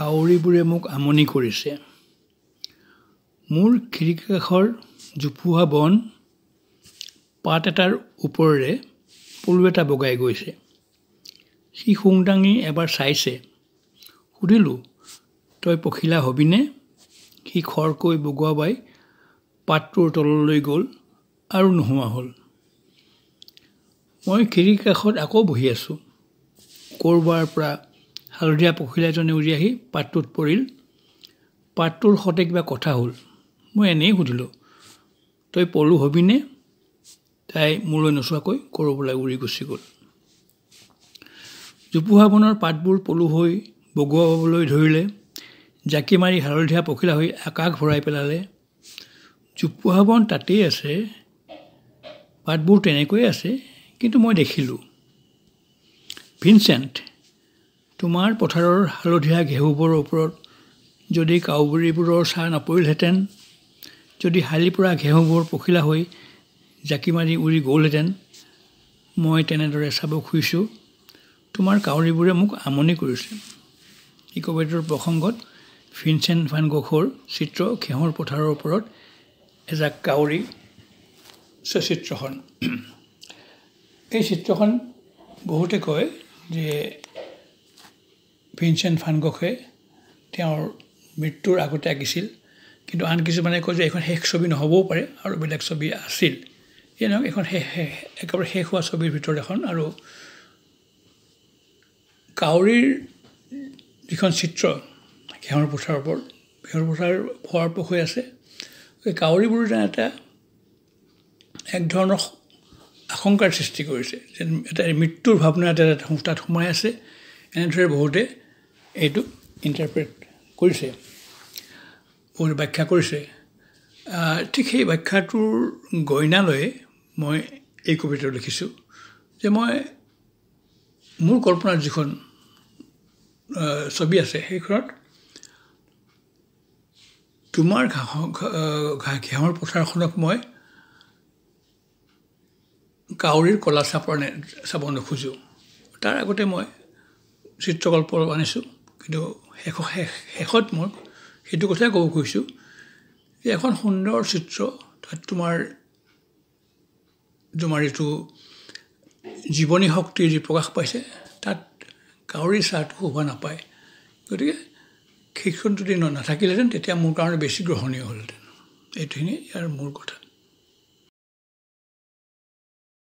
কাউৰীবোৰে মোক আমনি কৰিছে মোৰ খিৰিকী কাষৰ জোপোহা বন পাত এটাৰ ওপৰেৰে পলু এটা বগাই গৈছে সি সোং দাঙি এবাৰ চাইছে সুধিলোঁ তই পখিলা হবিনে সি খৰকৈ বগোৱাবাই পাতটোৰ তললৈ গ'ল আৰু নোহোৱা হ'ল মই খিৰিকী কাষত আকৌ বহি আছোঁ ক'ৰবাৰ পৰা হালধীয়া পখিলা এজনে উৰি আহি পাতটোত পৰিল পাতটোৰ সতে কিবা কথা হ'ল মই এনেই সুধিলোঁ তই পলু হবিনে তাই মোলৈ নোচোৱাকৈ কৰবলৈ উৰি গুচি গ'ল জোপোহা বনৰ পাতবোৰ পলু হৈ বগুৱাবলৈ ধৰিলে জাকি মাৰি হালধীয়া পখিলা হৈ আকাশ ভৰাই পেলালে জোপোহা বন তাতেই আছে পাতবোৰ তেনেকৈয়ে আছে কিন্তু মই দেখিলোঁ ভিনচেণ্ট তোমাৰ পথাৰৰ হালধীয়া ঘেঁহুবোৰৰ ওপৰত যদি কাউবৰীবোৰৰ ছাঁ নপৰিলহেঁতেন যদি শালি পৰা ঘেঁহুবোৰ পখিলা হৈ জাকি মাৰি উৰি গ'লহেঁতেন মই তেনেদৰে চাব খুজিছোঁ তোমাৰ কাউৰীবোৰে মোক আমনি কৰিছে ইকোবেটৰ প্ৰসংগত ফিনচেন ফান চিত্ৰ ঘেঁহুৰ পথাৰৰ ওপৰত এজাক কাউৰী চিত্ৰখন এই চিত্ৰখন বহুতে কয় যে ভিনচেণ্ট ফানগে তেওঁৰ মৃত্যুৰ আগতে আঁকিছিল কিন্তু আন কিছুমানে কয় যে এইখন শেষ ছবি নহ'বও পাৰে আৰু এইবিলাক ছবি আছিল এই নহওক এইখন শেষ একেবাৰে শেষ হোৱা ছবিৰ ভিতৰত এখন আৰু কাউৰীৰ যিখন চিত্ৰ ঘেঁহৰ পথাৰৰ ওপৰত ঘেঁহৰ পথাৰ হোৱাৰ পৰা আছে এই কাউৰীবোৰ যেন এটা এক ধৰণৰ আশংকাৰ সৃষ্টি কৰিছে যেন এটা মৃত্যুৰ ভাৱনা এটা তাত সোমাই আছে এনেদৰে বহুতে এইটো ইণ্টাৰপ্ৰেট কৰিছে ব্যাখ্যা কৰিছে ঠিক সেই ব্যাখ্যাটোৰ গইনালৈ মই এই কবিতাটো লিখিছোঁ যে মই মোৰ কল্পনাৰ যিখন ছবি আছে সেইখনত তোমাৰ ঘাঁহ ঘাঁহৰ পথাৰখনক মই কাউৰীৰ কলা চাপৰ চাব নোখোজোঁ তাৰ আগতে মই চিত্ৰকল্প আনিছোঁ কিন্তু শেষ শেষত মই সেইটো কথাই ক'ব খুজিছোঁ যে এখন সুন্দৰ চিত্ৰ তাত তোমাৰ তোমাৰ যিটো জীৱনী শক্তি যি প্ৰকাশ পাইছে তাত কাউৰী চাহটো শোভা নাপায় গতিকে শিক্ষণ যদি নাথাকিলেহেঁতেন তেতিয়া মোৰ কাৰণে বেছি গ্ৰহণীয় হ'লহেঁতেন এইটোখিনি ইয়াৰ মূল কথা